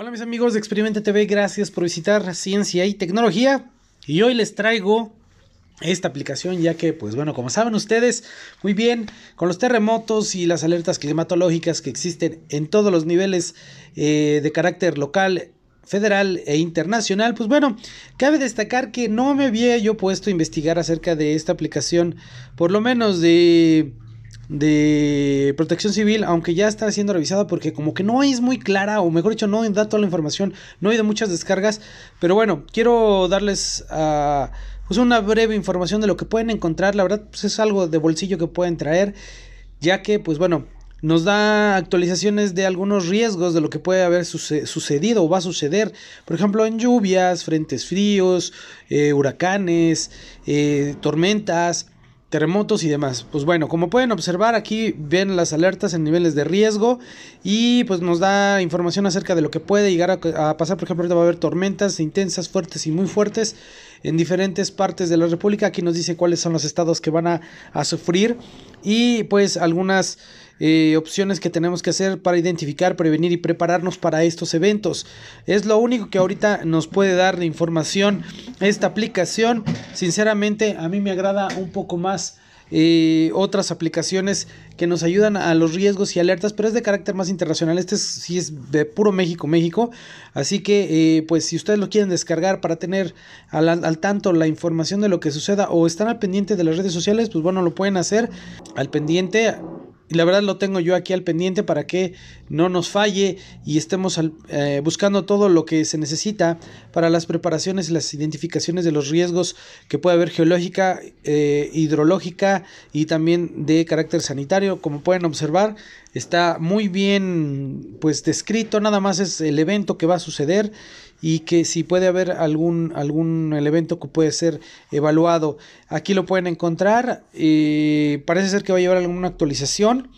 Hola mis amigos de Experimente TV, gracias por visitar Ciencia y Tecnología. Y hoy les traigo esta aplicación ya que pues bueno como saben ustedes muy bien con los terremotos y las alertas climatológicas que existen en todos los niveles eh, de carácter local federal e internacional pues bueno cabe destacar que no me había yo puesto a investigar acerca de esta aplicación por lo menos de de protección civil, aunque ya está siendo revisada porque como que no es muy clara, o mejor dicho, no da toda la información, no hay de muchas descargas, pero bueno, quiero darles ah, pues una breve información de lo que pueden encontrar, la verdad pues, es algo de bolsillo que pueden traer, ya que pues bueno, nos da actualizaciones de algunos riesgos de lo que puede haber sucedido o va a suceder. Por ejemplo, en lluvias, frentes fríos, eh, huracanes, eh, tormentas terremotos y demás. Pues bueno, como pueden observar aquí ven las alertas en niveles de riesgo y pues nos da información acerca de lo que puede llegar a, pasar. Por ejemplo, ahorita va a haber tormentas intensas, fuertes y muy fuertes en diferentes partes de la República. Aquí nos dice cuáles son los estados que van a, sufrir y pues algunas eh, opciones que tenemos que hacer para identificar, prevenir y prepararnos para estos eventos. Es lo único que ahorita nos puede dar la información esta aplicación. Sinceramente, a mí me agrada un poco más. Eh, otras aplicaciones que nos ayudan a los riesgos y alertas, pero es de carácter más internacional. Este sí es de puro México, México. Así que, eh, pues, si ustedes lo quieren descargar para tener al, al, tanto la información de lo que suceda o están al pendiente de las redes sociales, pues bueno, lo pueden hacer al pendiente y la verdad lo tengo yo aquí al pendiente para que no nos falle y estemos eh, buscando todo lo que se necesita para las preparaciones y las identificaciones de los riesgos que puede haber geológica, eh, hidrológica y también de carácter sanitario. Como pueden observar, está muy bien pues descrito, nada más es el evento que va a suceder y que si puede haber algún, algún elemento que puede ser evaluado. Aquí lo pueden encontrar. Eh, parece ser que va a llevar alguna actualización.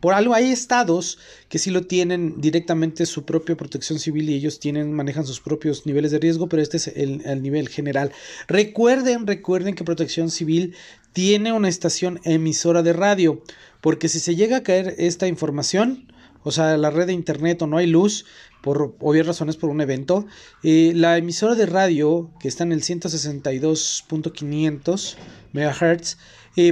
Por algo hay estados que sí lo tienen directamente su propia protección civil y ellos tienen, manejan sus propios niveles de riesgo, pero este es el, el nivel general. Recuerden, recuerden que protección civil tiene una estación emisora de radio, porque si se llega a caer esta información, o sea, la red de internet o no hay luz, por obvias razones por un evento. la emisora de radio, que está en el 162.500 MHz,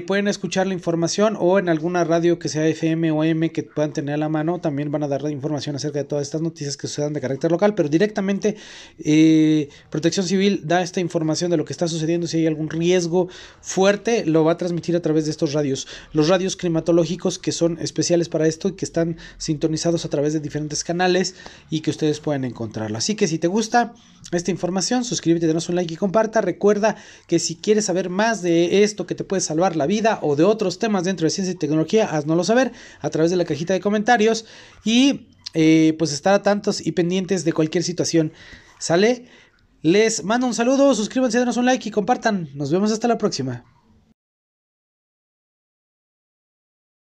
pueden escuchar la información o en alguna radio que sea FM o M que puedan tener a la mano, también van a dar la información acerca de todas estas noticias que sucedan de carácter local, pero directamente eh, Protección Civil da esta información de lo que está sucediendo, si hay algún riesgo fuerte, lo va a transmitir a través de estos radios. Los radios climatológicos que son especiales para esto y que están sintonizados a través de diferentes canales y que ustedes puedan encontrarlo. Así que si te gusta esta información, suscríbete, denos un like y comparta. Recuerda que si quieres saber más de esto que te puede salvar la vida o de otros temas dentro de ciencia y tecnología, haznoslo saber a través de la cajita de comentarios y eh, pues estar tantos y pendientes de cualquier situación. ¿Sale? Les mando un saludo, suscríbanse, denos un like y compartan. Nos vemos hasta la próxima.